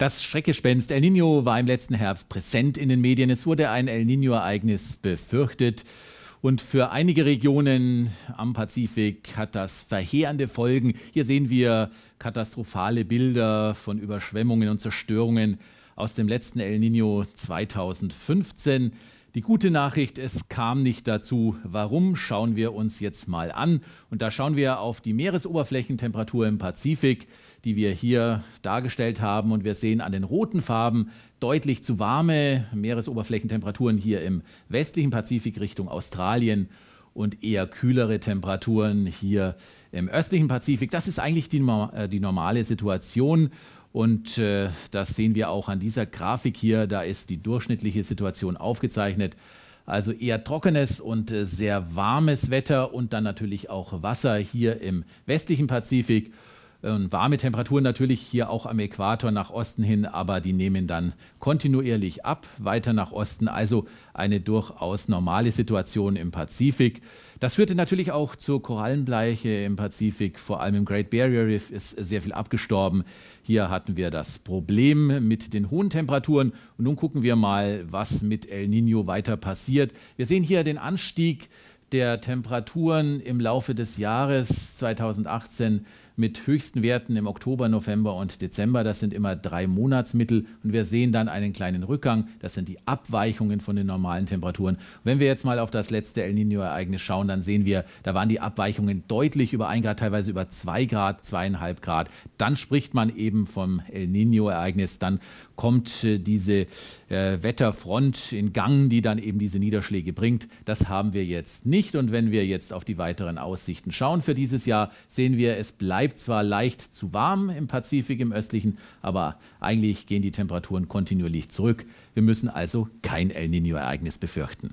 Das Schreckgespenst El Nino war im letzten Herbst präsent in den Medien. Es wurde ein El Nino-Ereignis befürchtet. Und für einige Regionen am Pazifik hat das verheerende Folgen. Hier sehen wir katastrophale Bilder von Überschwemmungen und Zerstörungen aus dem letzten El Nino 2015. Die gute Nachricht, es kam nicht dazu. Warum, schauen wir uns jetzt mal an. Und da schauen wir auf die Meeresoberflächentemperatur im Pazifik, die wir hier dargestellt haben. Und wir sehen an den roten Farben deutlich zu warme Meeresoberflächentemperaturen hier im westlichen Pazifik Richtung Australien und eher kühlere Temperaturen hier im östlichen Pazifik. Das ist eigentlich die, äh, die normale Situation. Und äh, das sehen wir auch an dieser Grafik hier. Da ist die durchschnittliche Situation aufgezeichnet. Also eher trockenes und äh, sehr warmes Wetter und dann natürlich auch Wasser hier im westlichen Pazifik ähm, warme Temperaturen natürlich hier auch am Äquator nach Osten hin, aber die nehmen dann kontinuierlich ab, weiter nach Osten. Also eine durchaus normale Situation im Pazifik. Das führte natürlich auch zur Korallenbleiche im Pazifik. Vor allem im Great Barrier Reef ist sehr viel abgestorben. Hier hatten wir das Problem mit den hohen Temperaturen. Und nun gucken wir mal, was mit El Nino weiter passiert. Wir sehen hier den Anstieg der Temperaturen im Laufe des Jahres 2018 mit höchsten Werten im Oktober, November und Dezember. Das sind immer drei Monatsmittel und wir sehen dann einen kleinen Rückgang. Das sind die Abweichungen von den normalen Temperaturen. Wenn wir jetzt mal auf das letzte El Nino-Ereignis schauen, dann sehen wir, da waren die Abweichungen deutlich über 1 Grad, teilweise über 2 Grad, 2,5 Grad. Dann spricht man eben vom El Nino-Ereignis. Dann kommt äh, diese äh, Wetterfront in Gang, die dann eben diese Niederschläge bringt. Das haben wir jetzt nicht. Und wenn wir jetzt auf die weiteren Aussichten schauen für dieses Jahr, sehen wir, es bleibt bleibt zwar leicht zu warm im Pazifik, im östlichen, aber eigentlich gehen die Temperaturen kontinuierlich zurück. Wir müssen also kein El Nino-Ereignis befürchten.